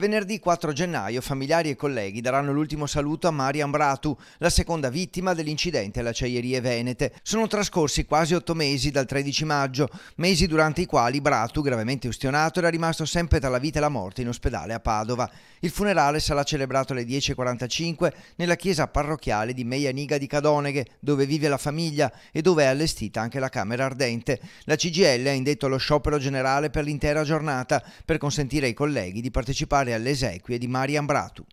Venerdì 4 gennaio familiari e colleghi daranno l'ultimo saluto a Marian Bratu, la seconda vittima dell'incidente alle acciaierie venete. Sono trascorsi quasi otto mesi dal 13 maggio, mesi durante i quali Bratu, gravemente ustionato, era rimasto sempre tra la vita e la morte in ospedale a Padova. Il funerale sarà celebrato alle 10.45 nella chiesa parrocchiale di Meianiga di Cadoneghe, dove vive la famiglia e dove è allestita anche la Camera Ardente. La CGL ha indetto lo sciopero generale per l'intera giornata per consentire ai colleghi di partecipare alle esequie di Marian Bratu.